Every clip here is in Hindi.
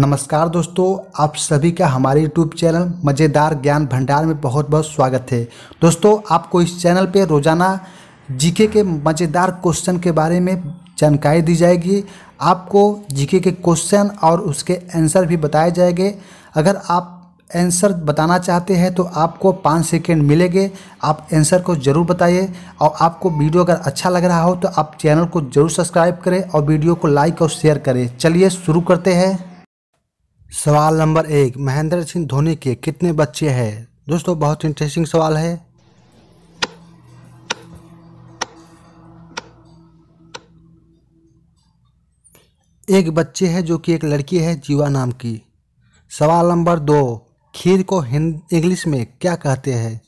नमस्कार दोस्तों आप सभी का हमारे यूट्यूब चैनल मज़ेदार ज्ञान भंडार में बहुत बहुत स्वागत है दोस्तों आपको इस चैनल पे रोज़ाना जीके के मज़ेदार क्वेश्चन के बारे में जानकारी दी जाएगी आपको जीके के क्वेश्चन और उसके आंसर भी बताए जाएंगे अगर आप आंसर बताना चाहते हैं तो आपको पाँच सेकेंड मिलेंगे आप आंसर को ज़रूर बताइए और आपको वीडियो अगर अच्छा लग रहा हो तो आप चैनल को ज़रूर सब्सक्राइब करें और वीडियो को लाइक और शेयर करें चलिए शुरू करते हैं सवाल नंबर एक महेंद्र सिंह धोनी के कितने बच्चे हैं दोस्तों बहुत इंटरेस्टिंग सवाल है एक बच्चे है जो कि एक लड़की है जीवा नाम की सवाल नंबर दो खीर को हिंदी इंग्लिश में क्या कहते हैं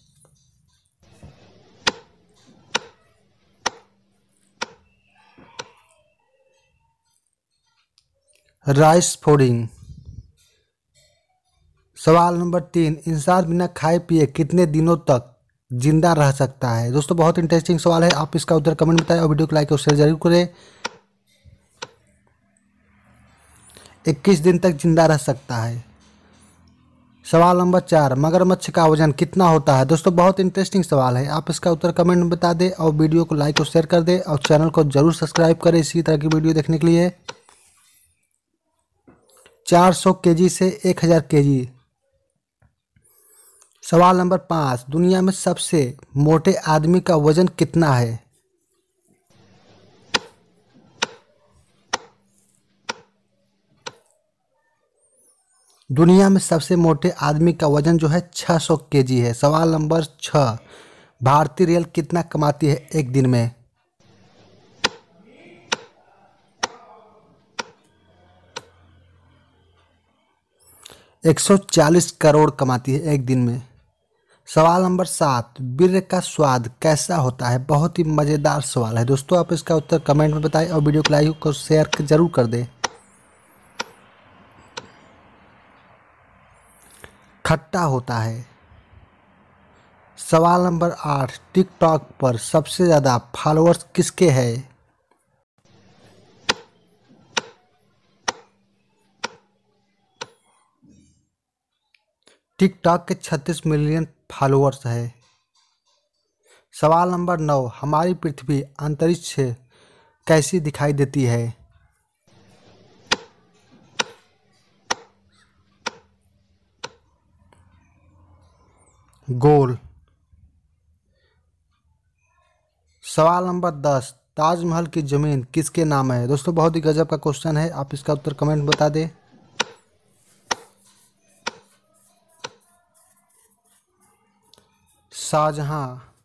राइस फोडिंग सवाल नंबर तीन इंसान बिना खाए पिए कितने दिनों तक जिंदा रह सकता है दोस्तों बहुत इंटरेस्टिंग सवाल है आप इसका उत्तर कमेंट बताएं और वीडियो को लाइक और शेयर जरूर करें इक्कीस दिन तक जिंदा रह सकता है सवाल नंबर चार मगरमच्छ का वजन कितना होता है दोस्तों बहुत इंटरेस्टिंग सवाल है आप इसका उत्तर कमेंट में बता दें और वीडियो को लाइक और शेयर कर दें और चैनल को जरूर सब्सक्राइब करें इसी तरह की वीडियो देखने के लिए 400 केजी से 1000 केजी सवाल नंबर पाँच दुनिया में सबसे मोटे आदमी का वजन कितना है दुनिया में सबसे मोटे आदमी का वजन जो है 600 सौ है सवाल नंबर छ भारतीय रेल कितना कमाती है एक दिन में एक सौ चालीस करोड़ कमाती है एक दिन में सवाल नंबर सात बीर का स्वाद कैसा होता है बहुत ही मज़ेदार सवाल है दोस्तों आप इसका उत्तर कमेंट में बताएं और वीडियो को लाइक को शेयर जरूर कर दें खट्टा होता है सवाल नंबर आठ टिकटॉक पर सबसे ज़्यादा फॉलोअर्स किसके हैं टिकटॉक के 36 मिलियन फॉलोअर्स है सवाल नंबर नौ हमारी पृथ्वी अंतरिक्ष से कैसी दिखाई देती है गोल सवाल नंबर दस ताजमहल की ज़मीन किसके नाम है दोस्तों बहुत ही गजब का क्वेश्चन है आप इसका उत्तर कमेंट बता दें शाहजहाँ